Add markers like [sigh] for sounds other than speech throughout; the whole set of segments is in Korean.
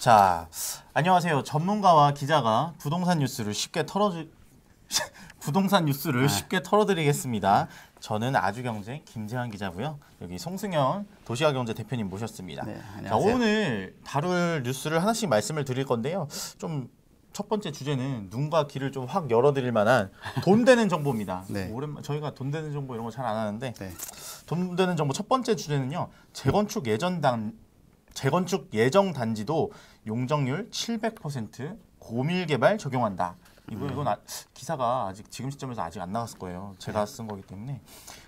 자, 안녕하세요. 전문가와 기자가 부동산 뉴스를 쉽게 털어주 [laughs] 부동산 뉴스를 네. 쉽게 털어드리겠습니다. 저는 아주경제 김재환 기자고요. 여기 송승현 도시화경제 대표님 모셨습니다. 네, 자, 오늘 다룰 뉴스를 하나씩 말씀을 드릴 건데요. 좀 첫 번째 주제는 눈과 귀를 좀 확 열어드릴 만한 돈 되는 정보입니다. [laughs] 네. 오랜만 저희가 돈 되는 정보 이런 거 잘 안 하는데 네. 돈 되는 정보 첫 번째 주제는요 재건축 예전 당 재건축 예정 단지도 용적률 700% 고밀 개발 적용한다. 이거 음. 이건 아, 기사가 아직 지금 시점에서 아직 안 나왔을 거예요. 제가 네. 쓴 거기 때문에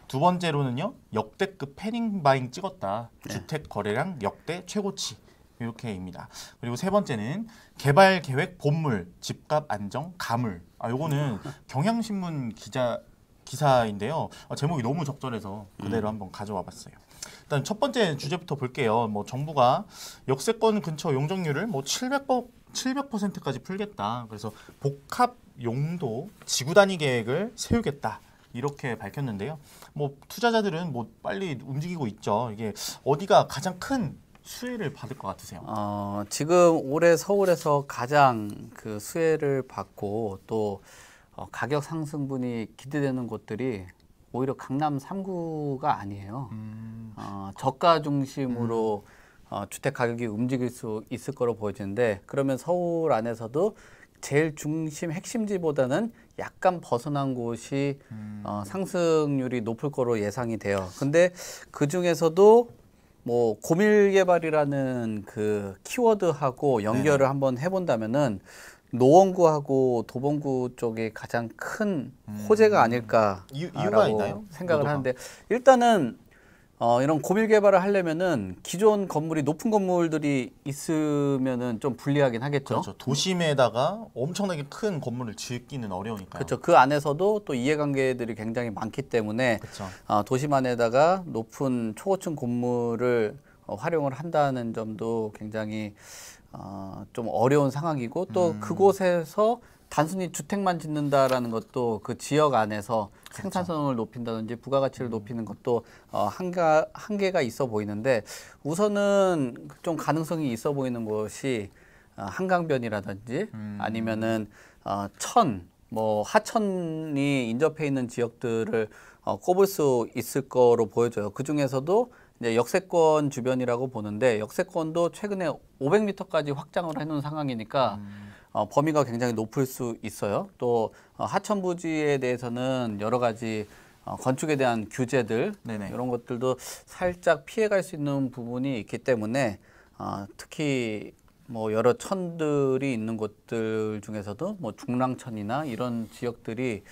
두 번째로는요 역대급 패닝 바잉 찍었다. 네. 주택 거래량 역대 최고치. 이렇게입니다. 그리고 세 번째는 개발 계획 본물 집값 안정 가물. 아 요거는 [laughs] 경향신문 기자 기사인데요. 어, 제목이 너무 적절해서 그대로 음. 한번 가져와 봤어요. 일단 첫 번째 주제부터 볼게요. 뭐 정부가 역세권 근처 용적률을 뭐 700억 700%까지 풀겠다. 그래서 복합 용도 지구 단위 계획을 세우겠다. 이렇게 밝혔는데요. 뭐 투자자들은 뭐 빨리 움직이고 있죠. 이게 어디가 가장 큰 수혜를 받을 것 같으세요? 어, 지금 올해 서울에서 가장 그 수혜를 받고 또 어, 가격 상승분이 기대되는 곳들이 오히려 강남 3구가 아니에요. 음. 어, 저가 중심으로 음. 어, 주택 가격이 움직일 수 있을 거로 보여지는데 그러면 서울 안에서도 제일 중심 핵심지보다는 약간 벗어난 곳이 음. 어, 상승률이 높을 거로 예상이 돼요. 근데 그 중에서도 뭐 고밀 개발이라는 그 키워드하고 연결을 네. 한번 해본다면은 노원구하고 도봉구 쪽이 가장 큰 음. 호재가 아닐까 이유가 있나요? 생각을 하는데 일단은 어, 이런 고밀 개발을 하려면은 기존 건물이 높은 건물들이 있으면은 좀 불리하긴 하겠죠. 그렇죠. 도심에다가 엄청나게 큰 건물을 짓기는 어려우니까요. 그렇죠. 그 안에서도 또 이해관계들이 굉장히 많기 때문에 그렇죠. 어, 도심 안에다가 높은 초고층 건물을 어, 활용을 한다는 점도 굉장히 어, 좀 어려운 상황이고 또 음. 그곳에서 단순히 주택만 짓는다라는 것도 그 지역 안에서 그렇죠. 생산성을 높인다든지 부가가치를 음. 높이는 것도 어, 한가, 한계가 있어 보이는데 우선은 좀 가능성이 있어 보이는 곳이 어, 한강변이라든지 음. 아니면은 어, 천, 뭐 하천이 인접해 있는 지역들을 어, 꼽을 수 있을 거로 보여져요. 그 중에서도 이제 역세권 주변이라고 보는데 역세권도 최근에 500m까지 확장을 해놓은 상황이니까 음. 어, 범위가 굉장히 높을 수 있어요. 또 어, 하천 부지에 대해서는 여러 가지 어, 건축에 대한 규제들 네네. 이런 것들도 살짝 피해갈 수 있는 부분이 있기 때문에 어, 특히 뭐 여러 천들이 있는 곳들 중에서도 뭐 중랑천이나 이런 지역들이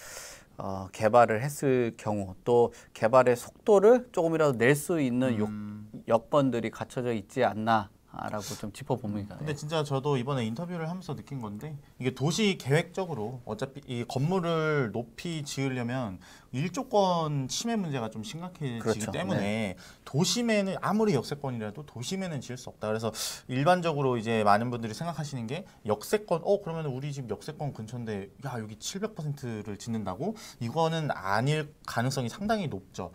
어, 개발을 했을 경우 또 개발의 속도를 조금이라도 낼 수 있는 음. 요, 여건들이 갖춰져 있지 않나 라고 좀 짚어봅니다. 근데 예. 진짜 저도 이번에 인터뷰를 하면서 느낀 건데 이게 도시 계획적으로 어차피 이 건물을 높이 지으려면 일조권 침해 문제가 좀 심각해지기 그렇죠. 네. 때문에 네. 도심에는 아무리 역세권이라도 도심에는 지을 수 없다. 그래서 일반적으로 이제 많은 분들이 생각하시는 게 역세권, 어 그러면 우리 집 역세권 근처인데 야 여기 700%를 짓는다고? 이거는 아닐 가능성이 상당히 높죠.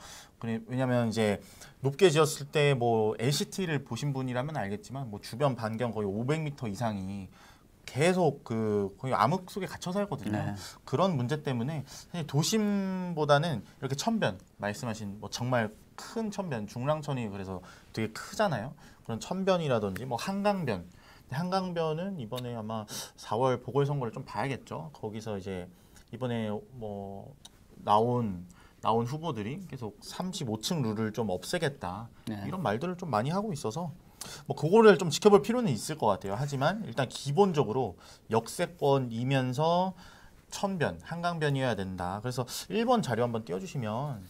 왜냐면 이제 높게 지었을 때뭐 LCT를 보신 분이라면 알겠지만 뭐 주변 반경 거의 500m 이상이 계속 그 거의 암흑 속에 갇혀 살거든요. 네. 그런 문제 때문에 도심보다는 이렇게 천변 말씀하신 뭐 정말 큰 천변 중랑천이 그래서 되게 크잖아요. 그런 천변이라든지 뭐 한강변 한강변은 이번에 아마 4월 보궐선거를 좀 봐야겠죠. 거기서 이제 이번에 뭐 나온 나온 후보들이 계속 35층 룰을 좀 없애겠다 네. 이런 말들을 좀 많이 하고 있어서 뭐 그거를 좀 지켜볼 필요는 있을 것 같아요. 하지만 일단 기본적으로 역세권이면서 천변, 한강변이어야 된다. 그래서 1번 자료 한번 띄워주시면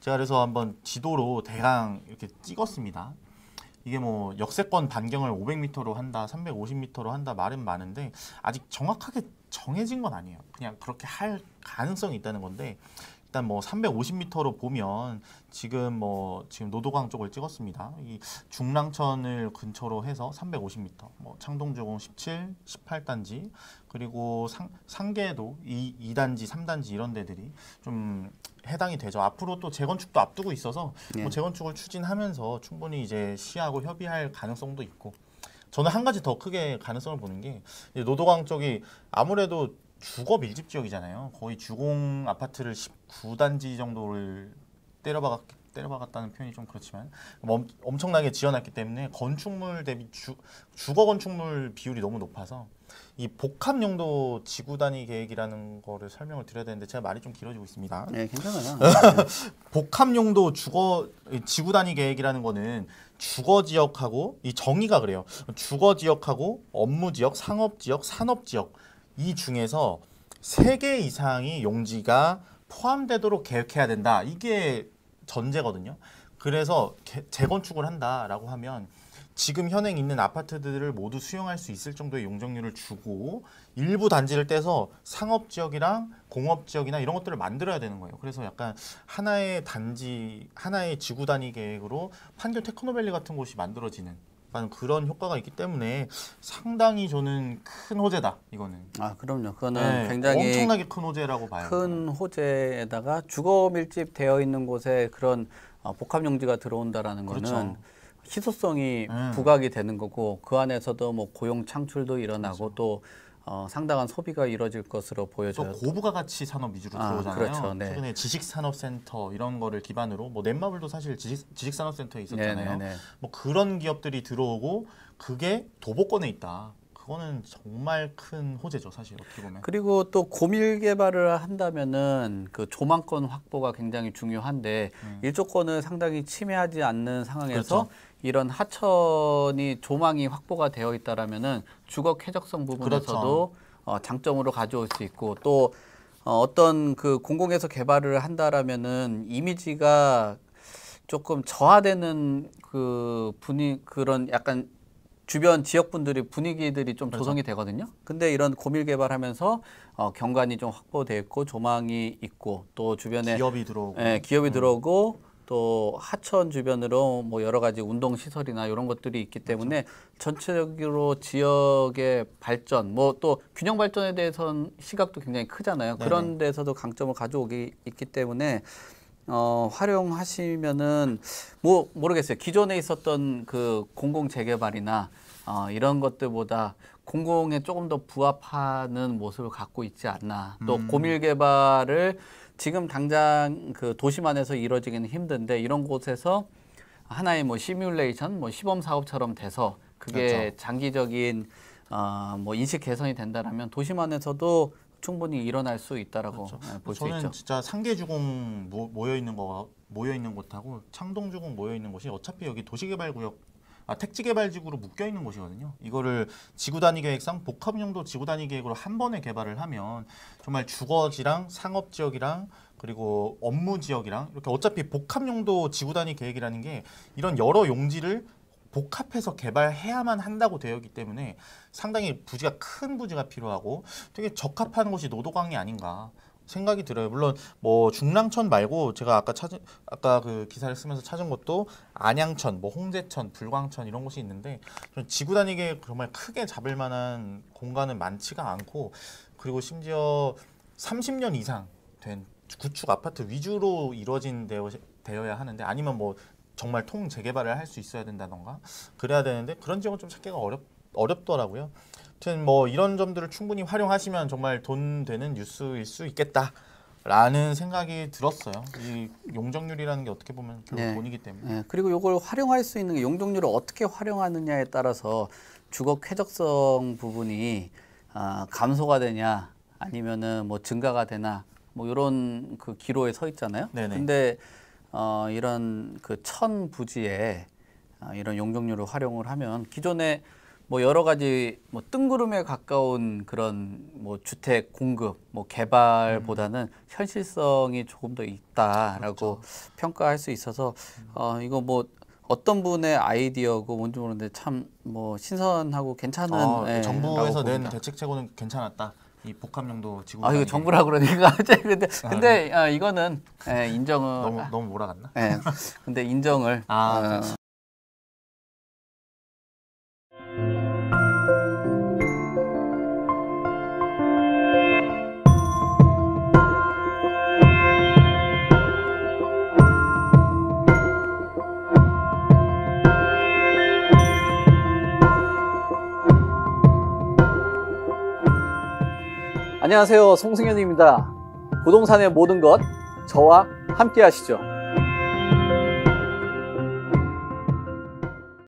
제가 그래서 한번 지도로 대강 이렇게 찍었습니다. 이게 뭐 역세권 반경을 500m로 한다, 350m로 한다 말은 많은데 아직 정확하게 정해진 건 아니에요. 그냥 그렇게 할 가능성이 있다는 건데 일단 뭐 350m로 보면 지금 뭐 지금 노도강 쪽을 찍었습니다. 이 중랑천을 근처로 해서 350m, 뭐 창동조공 17, 18단지 그리고 상, 상계도 2, 2단지, 3단지 이런 데들이 좀 해당이 되죠. 앞으로 또 재건축도 앞두고 있어서 네. 뭐 재건축을 추진하면서 충분히 이제 시하고 협의할 가능성도 있고 저는 한 가지 더 크게 가능성을 보는 게 노도강 쪽이 아무래도 주거 밀집 지역이잖아요. 거의 주공 아파트를 19단지 정도를 때려박았 때려박았다는 표현이 좀 그렇지만 엄, 엄청나게 지어놨기 때문에 건축물 대비 주, 주거 건축물 비율이 너무 높아서 이 복합 용도 지구 단위 계획이라는 거를 설명을 드려야 되는데 제가 말이 좀 길어지고 있습니다. 네, 괜찮아요. [laughs] 복합 용도 주거 지구 단위 계획이라는 거는 주거 지역하고 이 정의가 그래요. 주거 지역하고 업무 지역, 상업 지역, 산업 지역 이 중에서 세 개 이상이 용지가 포함되도록 계획해야 된다. 이게 전제거든요. 그래서 개, 재건축을 한다라고 하면 지금 현행 있는 아파트들을 모두 수용할 수 있을 정도의 용적률을 주고 일부 단지를 떼서 상업지역이랑 공업지역이나 이런 것들을 만들어야 되는 거예요. 그래서 약간 하나의 단지, 하나의 지구 단위 계획으로 판교 테크노밸리 같은 곳이 만들어지는 약간 그런 효과가 있기 때문에 상당히 저는 큰 호재다 이거는. 아 그럼요. 그거는 네, 굉장히 엄청나게 큰 호재라고 봐요. 큰 호재에다가 주거 밀집 되어 있는 곳에 그런 어, 복합용지가 들어온다라는 그렇죠. 거는 희소성이 음. 부각이 되는 거고 그 안에서도 뭐 고용 창출도 일어나고 그렇죠. 또 어, 상당한 소비가 이루어질 것으로 보여져요. 고부가가치 산업 위주로 아, 들어오잖아요. 그렇죠, 네. 최근에 지식산업센터 이런 거를 기반으로 뭐 넷마블도 사실 지식, 지식산업센터에 있었잖아요. 네네네. 네, 네. 뭐 그런 기업들이 들어오고 그게 도보권에 있다. 그거는 정말 큰 호재죠, 사실 어떻게 보면. 그리고 또 고밀 개발을 한다면은 그 조망권 확보가 굉장히 중요한데 음. 일조권을 상당히 침해하지 않는 상황에서 그렇죠. 이런 하천이 조망이 확보가 되어 있다라면은 주거 쾌적성 부분에서도 그렇죠. 어, 장점으로 가져올 수 있고 또 어, 어떤 그 공공에서 개발을 한다라면은 이미지가 조금 저하되는 그 분위 그런 약간 주변 지역 분들이 분위기들이 좀 그렇죠. 조성이 되거든요. 근데 이런 고밀 개발하면서 어, 경관이 좀확보됐고 조망이 있고 또 주변에 기업이 들어오고, 예, 기업이 음. 들어오고 또 하천 주변으로 뭐 여러 가지 운동 시설이나 이런 것들이 있기 그렇죠. 때문에 전체적으로 지역의 발전 뭐 또 균형 발전에 대해서는 시각도 굉장히 크잖아요. 그런 데서도 강점을 가져오기 있기 때문에 어, 활용하시면은 뭐 모르겠어요. 기존에 있었던 그 공공 재개발이나 어, 이런 것들보다 공공에 조금 더 부합하는 모습을 갖고 있지 않나. 또 음. 고밀 개발을 지금 당장 그 도시만에서 이루어지기는 힘든데 이런 곳에서 하나의 뭐 시뮬레이션, 뭐 시범 사업처럼 돼서 그게 그렇죠. 장기적인 어, 뭐 인식 개선이 된다라면 도시만에서도 충분히 일어날 수 있다라고 그렇죠. 네, 볼수 있죠. 저는 진짜 상계주공 모여 있는 거 모여 있는 곳하고 창동주공 모여 있는 곳이 어차피 여기 도시개발구역 아, 택지개발지구로 묶여 있는 곳이거든요. 이거를 지구단위계획상 복합용도 지구단위계획으로 한 번에 개발을 하면 정말 주거지랑 상업지역이랑 그리고 업무지역이랑 이렇게 어차피 복합용도 지구단위 계획이라는 게 이런 여러 용지를 복합해서 개발해야만 한다고 되어있기 때문에 상당히 부지가 큰 부지가 필요하고 되게 적합한 곳이 노도강이 아닌가 생각이 들어요. 물론 뭐 중랑천 말고 제가 아까 찾은 아까 그 기사를 쓰면서 찾은 것도 안양천, 뭐 홍제천, 불광천 이런 곳이 있는데 지구 단위에 정말 크게 잡을 만한 공간은 많지가 않고 그리고 심지어 30년 이상 된 구축 아파트 위주로 이루어진 데어, 되어야 하는데 아니면 뭐 정말 통 재개발을 할 수 있어야 된다던가 그래야 되는데 그런 지역은 좀 찾기가 어렵, 어렵더라고요. 아무튼 뭐 이런 점들을 충분히 활용하시면 정말 돈 되는 뉴스일 수 있겠다. 라는 생각이 들었어요. 이 용적률이라는 게 어떻게 보면 결국 네. 돈이기 때문에. 네. 그리고 이걸 활용할 수 있는 용적률을 어떻게 활용하느냐에 따라서 주거 쾌적성 부분이 아, 감소가 되냐 아니면은 뭐 증가가 되나 뭐 이런 그 기로에 서 있잖아요. 네네. 근데 어, 이런 그 천 부지에 어, 이런 용적률을 활용을 하면 기존에 뭐 여러 가지 뭐 뜬구름에 가까운 그런 뭐 주택 공급 뭐 개발보다는 음. 현실성이 조금 더 있다라고 그렇죠. 평가할 수 있어서 어 이거 뭐 어떤 분의 아이디어고 뭔지 모르는데 참 뭐 신선하고 괜찮은 어, 예, 정부에서 낸 대책책고는 괜찮았다. 이 복합용도 지구. 아 이거 정부라 그러니까 [laughs] 근데 아, 근데 아, 이거는 에, 예, 인정을 너무 너무 몰아갔나? 예. 근데 인정을 아, 어, 안녕하세요 송승현입니다 부동산의 모든 것 저와 함께 하시죠